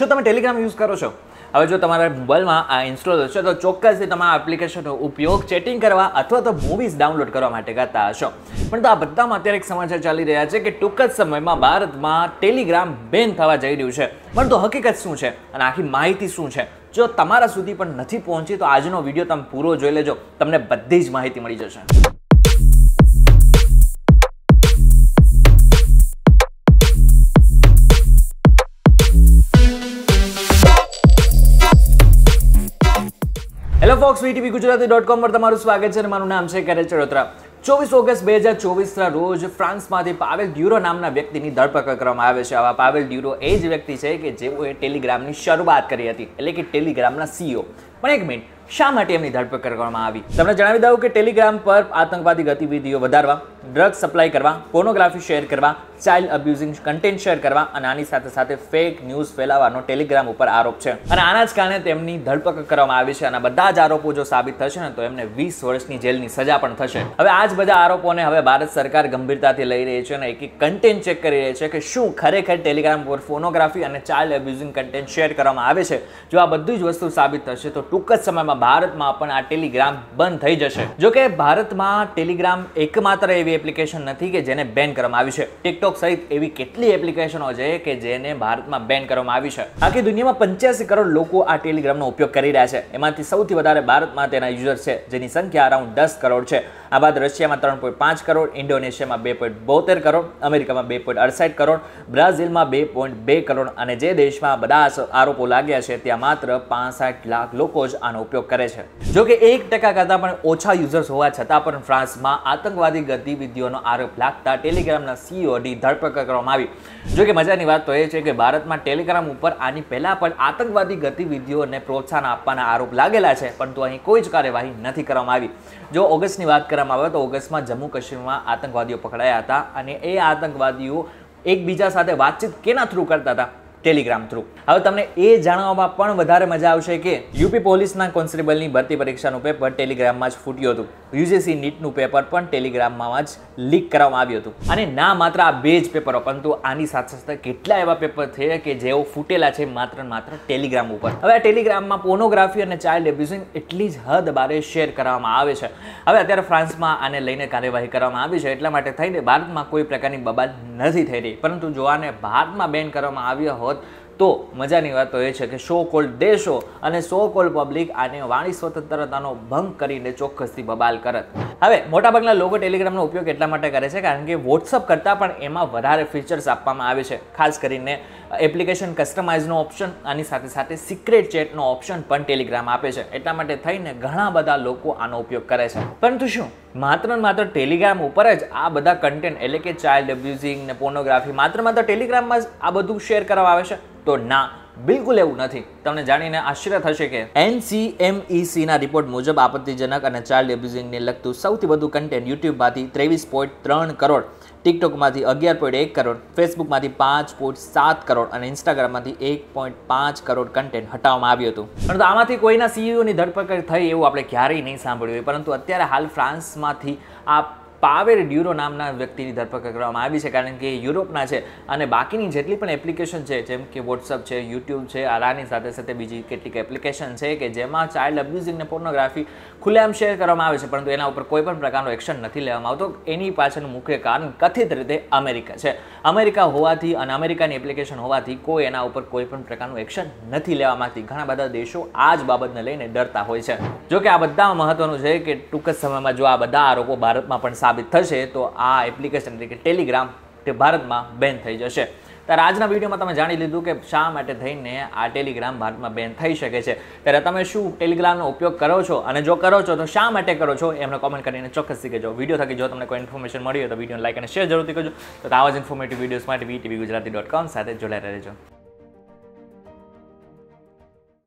શું તમે Telegram use કરો છો હવે જો તમારા મોબાઈલમાં આ ઇન્સ્ટોલ હશે તો ચોક્કસથી તમે આ એપ્લિકેશનનો ઉપયોગ ચેટિંગ કરવા અથવા તો મૂવીઝ ડાઉનલોડ કરવા માટે કરતા હશો પણ તો આ બધામાં અત્યારે એક સમાચાર ચાલી રહ્યા છે કે ટૂંક જ સમયમાં ભારતમાં ટેલિગ્રામ બેન થવા જઈ રહ્યું છે પણ તો હકીકત શું છે અને આખી માહિતી શું છે જો તમારા સુધી પણ નથી પહોંચી તો આજનો વિડીયો તમે પૂરો જોઈ લેજો તમને બધી જ માહિતી મળી જશે hello folks VTV Gujarati dot com પર તમારું સ્વાગત છે અને મારું નામ છે કેરેજ ચડોતરા ચોવીસ ઓગસ્ટ બે હજાર ચોવીસના રોજ ફ્રાન્સમાંથી પાવેલ ડ્યુરો નામના વ્યક્તિની ધરપકડ કરવામાં આવે છે આવા પાવેલ ડ્યુરો એ જ વ્યક્તિ છે કે જેઓએ ટેલિગ્રામની શરૂઆત કરી હતી એટલે કે ટેલિગ્રામના સીઓ પણ એક મિનિટ શા માટે એમની ધરપકડ કરવામાં આવી તમને જણાવી દઉં કે ટેલિગ્રામ પર આતંકવાદી ગતિવિધિઓ વધારવા ડ્રગ્સ સપ્લાય કરવા પોર્નોગ્રાફી શેર કરવા ચાઇલ્ડ અબ્યુઝિંગ કન્ટેન્ટ શેર કરવા અને આની સાથે સાથે ફેક ન્યૂઝ ફેલાવવાનો ટેલિગ્રામ ઉપર આરોપ છે અને આના જ કારણે તેમની ધરપકડ કરવામાં આવી છે અને બધા જ આરોપો જો સાબિત થશે ને તો એમને વીસ વર્ષની જેલની સજા પણ થશે હવે આ જ બધા આરોપોને હવે ભારત સરકાર ગંભીરતાથી લઈ રહી છે અને એક એક કન્ટેન્ટ ચેક કરી રહી છે કે શું ખરેખર ટેલિગ્રામ પર ફોનોગ્રાફી અને ચાઇલ્ડ અબ્યુઝિંગ કન્ટેન્ટ શેર કરવામાં આવે છે જો આ બધી જ વસ્તુ સાબિત થશે તો ટૂંક જ સમયમાં ભારતમાં પણ આ ટેલિગ્રામ બંધ થઈ જશે જો કે ભારતમાં ટેલિગ્રામ એકમાત્ર એવી એવી એપ્લિકેશન નથી કે જેને બેન કરવામાં આવી છે ટિકટોક સહિત એવી કેટલી એપ્લિકેશનો છે કે જેને ભારતમાં બેન કરવામાં આવી છે આખી દુનિયામાં પંચ્યાસી કરોડ લોકો આ ટેલિગ્રામનો ઉપયોગ કરી રહ્યા છે એમાંથી સૌથી વધારે ભારતમાં તેના યુઝર છે જેની સંખ્યા અરાઉન્ડ દસ કરોડ છે આ બાદ રશિયામાં ત્રણ પોઈન્ટ પાંચ કરોડ ઇન્ડોનેશિયામાં બે પોઈન્ટ બોતેર કરોડ અમેરિકામાં બે પોઈન્ટ અડસાઠ કરોડ બ્રાઝિલમાં બે પોઈન્ટ બે કરોડ અને જે દેશમાં બધા આરોપો લાગ્યા છે ત્યાં માત્ર પાંસઠ લાખ લોકો જ આનો ઉપયોગ કરે છે જોકે એક ટકા કરતાં પણ ઓછા યુઝર્સ હોવા છતાં પણ ફ્રાન્સમાં આતંકવાદી ગતિ ગતિવિધિઓનો આરોપ લાગતા ટેલિગ્રામના સીઈઓની e ધરપકડ કરવામાં આવી જોકે મજાની વાત તો એ છે કે ભારતમાં ટેલિગ્રામ ઉપર આની પહેલાં પણ આતંકવાદી ગતિવિધિઓને પ્રોત્સાહન આપવાના આરોપ લાગેલા છે પરંતુ અહીં કોઈ જ કાર્યવાહી નથી કરવામાં આવી જો ઓગસ્ટની વાત કરવામાં આવે તો ઓગસ્ટમાં જમ્મુ કાશ્મીરમાં આતંકવાદીઓ પકડાયા હતા અને એ આતંકવાદીઓ એકબીજા સાથે વાતચીત કેના થ્રુ કરતા હતા ટેલિગ્રામ થ્રુ હવે તમને એ જાણવામાં પણ વધારે મજા આવશે કે યુપી પોલીસના કોન્સ્ટેબલની ભરતી પરીક્ષાનું પેપર ટેલિગ્રામમાં જ ફૂટ્યું હતું યુજીસી નીટનું પેપર પણ ટેલિગ્રામમાં જ લીક કરવામાં આવ્યું હતું અને ના માત્ર આ બે જ પેપરો પરંતુ આની સાથે સાથે કેટલા એવા પેપર છે કે જેઓ ફૂટેલા છે માત્ર માત્ર ટેલિગ્રામ ઉપર હવે આ ટેલિગ્રામમાં પોર્નોગ્રાફી અને ચાઇલ્ડ એબ્યુઝિંગ એટલી જ હદ બારે શેર કરવામાં આવે છે હવે અત્યારે ફ્રાન્સમાં આને લઈને કાર્યવાહી કરવામાં આવી છે એટલા માટે થઈને ભારતમાં કોઈ પ્રકારની બબાલ નથી થઈ રહી પરંતુ જો આને ભારતમાં બેન કરવામાં આવ્યો હોય હોત તો મજાની વાત તો એ છે કે સો કોલ્ડ દેશો અને સો કોલ્ડ પબ્લિક આને વાણી સ્વતંત્રતાનો ભંગ કરીને ચોક્કસથી બબાલ કરત હવે મોટાભાગના લોકો ટેલિગ્રામનો ઉપયોગ એટલા માટે કરે છે કારણ કે વોટ્સઅપ કરતાં પણ એમાં વધારે ફીચર્સ આપવામાં આવે છે ખાસ કરીને એપ્લિકેશન કસ્ટમાઇઝનો ઓપ્શન આની સાથે સાથે સિક્રેટ ચેટનો ઓપ્શન પણ ટેલિગ્રામ આપે છે એટલા માટે થઈને ઘણા બધા લોકો આનો ઉપયોગ કરે છે પરંતુ શું માત્ર માત્ર ટેલિગ્રામ ઉપર જ આ બધા કન્ટેન્ટ એટલે કે ચાઇલ્ડ અબ્યુઝિંગ ને પોર્નોગ્રાફી માત્ર માત્ર ટેલિગ્રામમાં જ આ બધું શેર કરવામાં આવે છે તો ના બિલકુલ એવું નથી તમને જાણીને આશ્ચર્ય થશે કે એનસીએમઈસીના e રિપોર્ટ મુજબ આપત્તિજનક અને ચાઇલ્ડ અબ્યુઝિંગને લગતું સૌથી વધુ કન્ટેન્ટ યુટ્યુબમાંથી ત્રેવીસ પોઈન્ટ ત્રણ કરોડ ટિકટોકમાંથી અગિયાર પોઈન્ટ એક કરોડ ફેસબુકમાંથી પાંચ પોઈન્ટ સાત કરોડ અને ઇન્સ્ટાગ્રામમાંથી એક પોઈન્ટ પાંચ કરોડ કન્ટેન્ટ હટાવવામાં આવ્યું હતું પરંતુ આમાંથી કોઈના સીઈઓની e ધરપકડ થઈ એવું આપણે ક્યારેય નહીં સાંભળ્યું પરંતુ અત્યારે હાલ ફ્રાન્સમાંથી આ પાવેર ડ્યુરો નામના વ્યક્તિની ધરપકડ કરવામાં આવી છે કારણ કે એ યુરોપના છે અને બાકીની જેટલી પણ એપ્લિકેશન છે જેમ કે વોટ્સઅપ છે યુટ્યુબ છે આરાની સાથે સાથે બીજી કેટલીક એપ્લિકેશન છે કે જેમાં ચાઇલ્ડ અબ્યુઝિંગ ને પોર્નોગ્રાફી ખુલ્લેઆમ શેર કરવામાં આવે છે પરંતુ એના ઉપર કોઈ પણ પ્રકારનો એક્શન નથી લેવામાં આવતો એની પાછળનું મુખ્ય કારણ કથિત રીતે અમેરિકા છે અમેરિકા હોવાથી અને અમેરિકાની એપ્લિકેશન હોવાથી કોઈ એના ઉપર કોઈ પણ પ્રકારનું એક્શન નથી લેવા માંગતી ઘણા બધા દેશો આ જ બાબતને લઈને ડરતા હોય છે જો કે આ બધા મહત્વનું છે કે ટૂંક જ સમયમાં જો આ બધા આરોપો ભારતમાં પણ સાબિત થશે તો આ એપ્લિકેશન એટલે કે ટેલિગ્રામ તે ભારતમાં બેન થઈ જશે ત્યારે આજના વિડીયોમાં તમે જાણી લીધું કે શા માટે થઈને આ ટેલિગ્રામ ભારતમાં બેન થઈ શકે છે ત્યારે તમે શું ટેલિગ્રામનો ઉપયોગ કરો છો અને જો કરો છો તો શા માટે કરો છો એમને કોમેન્ટ કરીને ચોક્કસ કહેજો વિડીયો થકી જો તમને કોઈ ઇન્ફોર્મેશન મળી હોય તો વિડીયોને લાઈક અને શેર જરૂરથી કરજો તો આવા જ ઇન્ફોર્મેટિવ વિડીયોઝ માટે વીટીવી ગુજરાતી ડોટ કોમ સાથે જોડાયેલા રહેજો